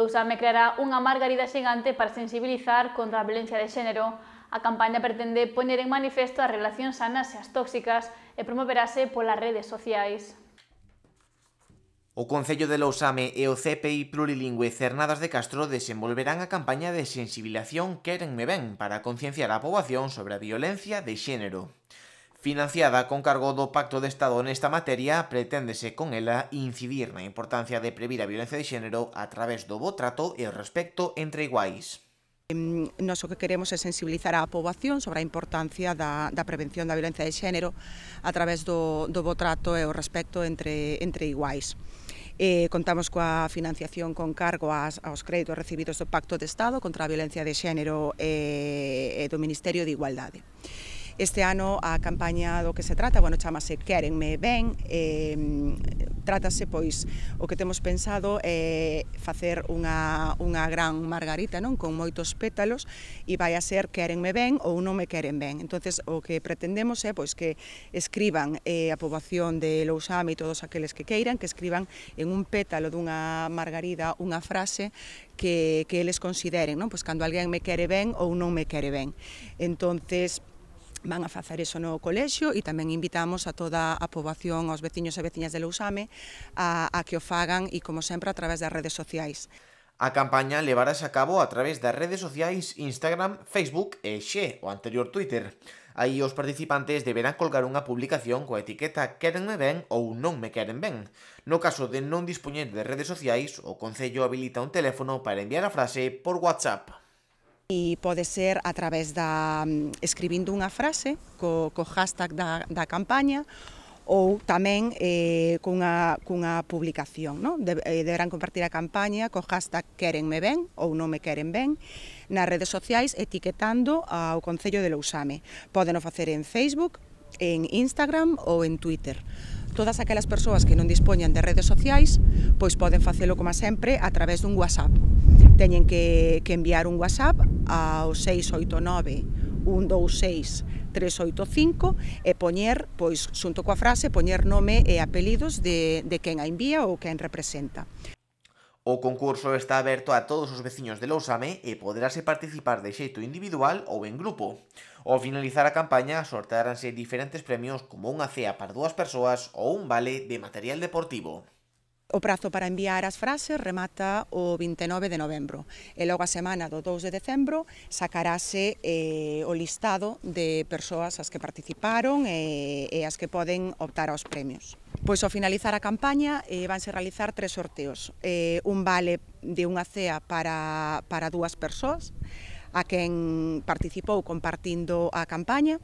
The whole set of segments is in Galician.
Lousame creará unha margarida xigante para sensibilizar contra a violencia de xénero. A campaña pretende poñer en manifesto as relacións sanas e as tóxicas e promoverase polas redes sociais. O Concello de Lousame e o CPI Plurilingüe Cernadas de Castro desenvolverán a campaña de sensibilización Querenme ben para concienciar a poboación sobre a violencia de xénero. Financiada con cargo do Pacto de Estado nesta materia, preténdese con ela incidir na importancia de previr a violencia de xénero a través do bo trato e o respecto entre iguais. Nos o que queremos é sensibilizar a poboación sobre a importancia da, da prevención da violencia de xénero a través do, do bo trato e o respecto entre, entre iguais. Eh, contamos coa financiación con cargo as, aos créditos recibidos do Pacto de Estado contra a violencia de xénero e, eh, e do Ministerio de Igualdade. Este ano a campaña do que se trata, bueno, chamase Quérenme ben, eh, trátase pois o que temos pensado é eh, facer unha, unha gran margarita, non, con moitos pétalos e vai a ser Quérenme ben ou non me queren ben. Entonces o que pretendemos é pois que escriban eh, a poboación de Lousame e todos aqueles que queiran que escriban en un pétalo dunha margarida unha frase que, que eles consideren, non? Pois cando alguén me quere ben ou non me quere ben. Entonces, van a facer eso no colexio e tamén invitamos a toda a poboación, aos veciños e veciñas de Lousame, a, a que o fagan e, como sempre, a través das redes sociais. A campaña levarase a cabo a través das redes sociais Instagram, Facebook e Xe, o anterior Twitter. Aí os participantes deberán colgar unha publicación coa etiqueta querenme ben ou non me queren ben. No caso de non dispoñer de redes sociais, o Concello habilita un teléfono para enviar a frase por WhatsApp e pode ser a través da mm, escribindo unha frase co, co hashtag da, da campaña ou tamén eh, cunha, cunha publicación. No? De, eh, deberán compartir a campaña co hashtag querenme ben ou non me queren ben nas redes sociais etiquetando ao Concello de Lousame. Poden o facer en Facebook, en Instagram ou en Twitter todas aquelas persoas que non dispoñan de redes sociais, pois poden facelo, como sempre, a través dun WhatsApp, teñen que, que enviar un WhatsApp ao 689 126 385 e poñer, pois, xunto coa frase, poñer nome e apelidos de, de quen a envía ou quen representa. O concurso está aberto a todos os veciños de Lousame e poderase participar de xeito individual ou en grupo. Ao finalizar a campaña, sortearanse diferentes premios como unha cea para dúas persoas ou un vale de material deportivo. O prazo para enviar as frases remata o 29 de novembro e logo a semana do 2 de decembro sacarase eh, o listado de persoas as que participaron e, e as que poden optar aos premios. Pois ao finalizar a campaña eh, vanse realizar tres sorteos. Eh, un vale de unha CEA para, para dúas persoas a quen participou compartindo a campaña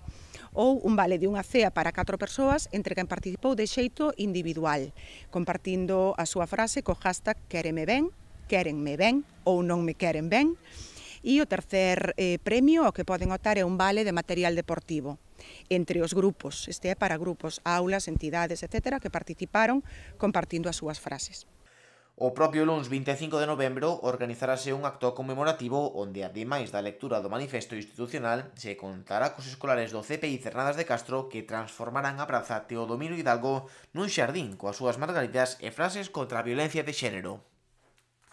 ou un vale de unha cea para catro persoas entre quen participou de xeito individual, compartindo a súa frase co hashtag quereme ben, querenme ben ou non me queren ben, e o tercer eh, premio o que poden optar é un vale de material deportivo entre os grupos, este é para grupos, aulas, entidades, etc., que participaron compartindo as súas frases. O propio luns 25 de novembro organizarase un acto conmemorativo onde, ademais da lectura do manifesto institucional, se contará cos escolares do CPI Cernadas de Castro que transformarán a praza Teodomiro Hidalgo nun xardín coas súas margaritas e frases contra a violencia de xénero.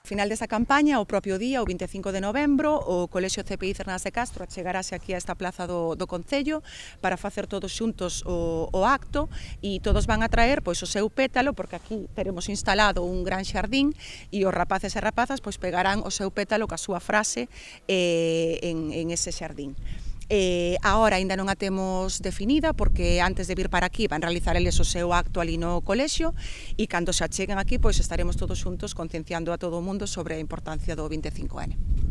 Final desta campaña, o propio día, o 25 de novembro, o Colexio CPI Cernadas de Castro achegarase aquí a esta plaza do, do Concello para facer todos xuntos o, o acto e todos van a traer pois o seu pétalo, porque aquí teremos instalado un gran xardín e os rapaces e rapazas pois pegarán o seu pétalo ca súa frase eh, en, en ese xardín. Eh, ahora ainda non a temos definida porque antes de vir para aquí van realizar eles o seu acto ali no colexio e cando se acheguen aquí pois estaremos todos xuntos concienciando a todo o mundo sobre a importancia do 25N.